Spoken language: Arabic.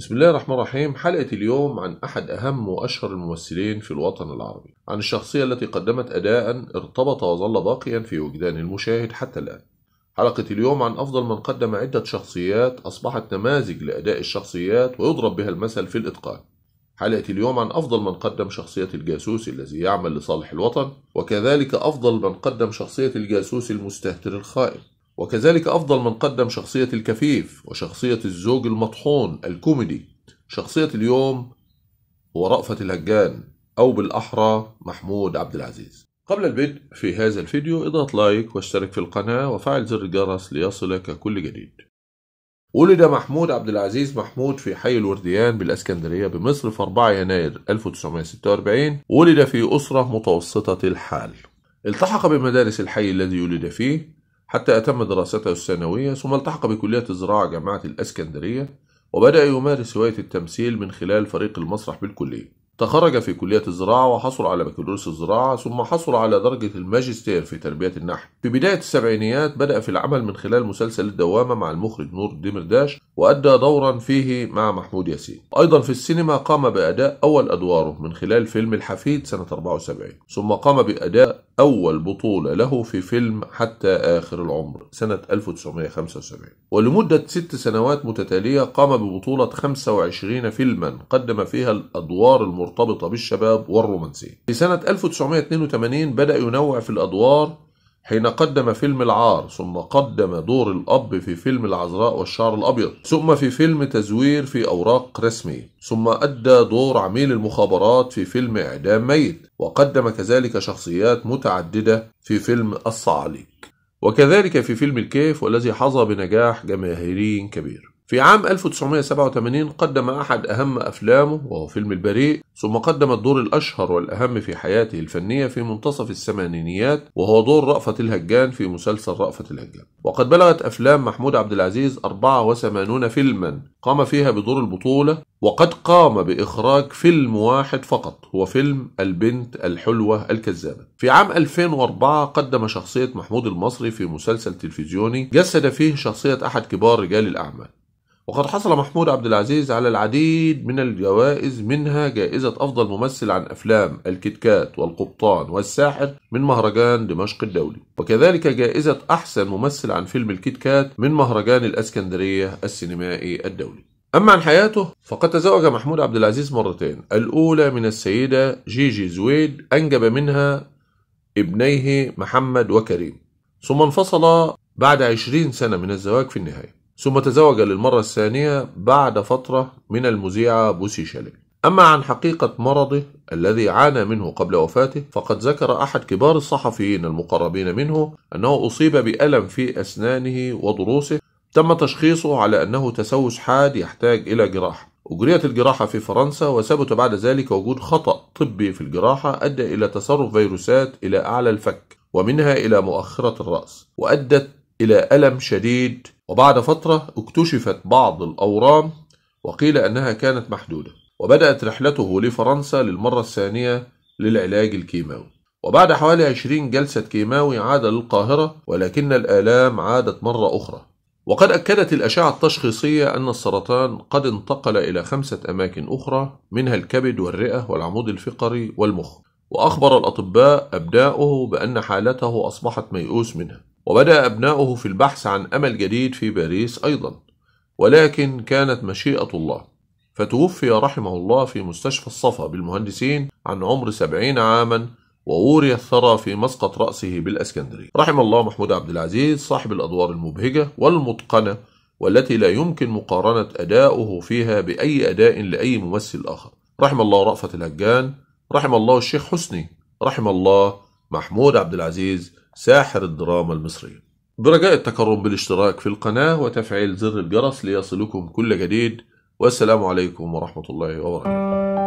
بسم الله الرحمن الرحيم حلقة اليوم عن أحد أهم وأشهر الممثلين في الوطن العربي عن الشخصية التي قدمت أداء ارتبط وظل باقيا في وجدان المشاهد حتى الآن حلقة اليوم عن أفضل من قدم عدة شخصيات أصبحت نماذج لأداء الشخصيات ويضرب بها المثل في الإتقان حلقة اليوم عن أفضل من قدم شخصية الجاسوس الذي يعمل لصالح الوطن وكذلك أفضل من قدم شخصية الجاسوس المستهتر الخائن وكذلك أفضل من قدم شخصية الكفيف وشخصية الزوج المطحون الكوميدي شخصية اليوم هو رأفت الهجان أو بالأحرى محمود عبد العزيز قبل البدء في هذا الفيديو اضغط لايك واشترك في القناة وفعل زر الجرس ليصلك كل جديد ولد محمود عبد العزيز محمود في حي الورديان بالاسكندرية بمصر في 4 يناير 1946 ولد في أسرة متوسطة الحال التحق بمدارس الحي الذي ولد فيه حتى أتم دراسته الثانوية ثم التحق بكلية الزراعة جامعة الأسكندرية وبدأ يمارس هواية التمثيل من خلال فريق المسرح بالكلية تخرج في كلية الزراعة وحصل على بكالوريوس الزراعة ثم حصل على درجة الماجستير في تربية النحل. في بداية السبعينيات بدأ في العمل من خلال مسلسل الدوامة مع المخرج نور الدمرداش وأدى دورا فيه مع محمود ياسين. أيضا في السينما قام بأداء أول أدواره من خلال فيلم الحفيد سنة 74 ثم قام بأداء أول بطولة له في فيلم حتى آخر العمر سنة 1975 ولمدة ست سنوات متتالية قام ببطولة 25 فيلما قدم فيها الأدوار المرتبطة بالشباب والرومانسية في سنة 1982 بدأ ينوع في الأدوار حين قدم فيلم العار ثم قدم دور الأب في فيلم العذراء والشعر الأبيض ثم في فيلم تزوير في أوراق رسمي ثم أدى دور عميل المخابرات في فيلم إعدام ميت وقدم كذلك شخصيات متعددة في فيلم الصعاليك وكذلك في فيلم الكيف والذي حظى بنجاح جماهيري كبير في عام 1987 قدم أحد أهم أفلامه وهو فيلم البريء ثم قدم الدور الأشهر والأهم في حياته الفنية في منتصف الثمانينيات وهو دور رأفت الهجان في مسلسل رأفت الهجان وقد بلغت أفلام محمود عبد العزيز 84 فيلما قام فيها بدور البطولة وقد قام بإخراج فيلم واحد فقط هو فيلم البنت الحلوة الكذابة في عام 2004 قدم شخصية محمود المصري في مسلسل تلفزيوني جسد فيه شخصية أحد كبار رجال الأعمال وقد حصل محمود عبد العزيز على العديد من الجوائز منها جائزة أفضل ممثل عن أفلام الكتكات والقبطان والساحر من مهرجان دمشق الدولي وكذلك جائزة أحسن ممثل عن فيلم الكتكات من مهرجان الأسكندرية السينمائي الدولي أما عن حياته فقد تزوج محمود عبد العزيز مرتين الأولى من السيدة جيجي زويد أنجب منها ابنيه محمد وكريم ثم انفصل بعد عشرين سنة من الزواج في النهاية ثم تزوج للمرة الثانية بعد فترة من المذيعة بوسي شالي أما عن حقيقة مرضه الذي عانى منه قبل وفاته فقد ذكر أحد كبار الصحفيين المقربين منه أنه أصيب بألم في أسنانه وضروسه تم تشخيصه على أنه تسوس حاد يحتاج إلى جراحة أجريت الجراحة في فرنسا وثبت بعد ذلك وجود خطأ طبي في الجراحة أدى إلى تسرب فيروسات إلى أعلى الفك ومنها إلى مؤخرة الرأس وأدت إلى ألم شديد وبعد فترة اكتشفت بعض الأورام وقيل أنها كانت محدودة وبدأت رحلته لفرنسا للمرة الثانية للعلاج الكيماوي وبعد حوالي 20 جلسة كيماوي عاد للقاهرة ولكن الآلام عادت مرة أخرى وقد أكدت الأشعة التشخيصية أن السرطان قد انتقل إلى خمسة أماكن أخرى منها الكبد والرئة والعمود الفقري والمخ وأخبر الأطباء أبنائه بأن حالته أصبحت ميؤوس منها وبدأ أبناؤه في البحث عن أمل جديد في باريس أيضا ولكن كانت مشيئة الله فتوفي رحمه الله في مستشفى الصفا بالمهندسين عن عمر سبعين عاما ووري الثرى في مسقط رأسه بالأسكندرية رحم الله محمود عبد العزيز صاحب الأدوار المبهجة والمتقنة والتي لا يمكن مقارنة أداؤه فيها بأي أداء لأي ممثل آخر رحم الله رأفت الهجان رحم الله الشيخ حسني رحم الله محمود عبد العزيز ساحر الدراما المصري برجاء التكرم بالاشتراك في القناة وتفعيل زر الجرس ليصلكم كل جديد والسلام عليكم ورحمة الله وبركاته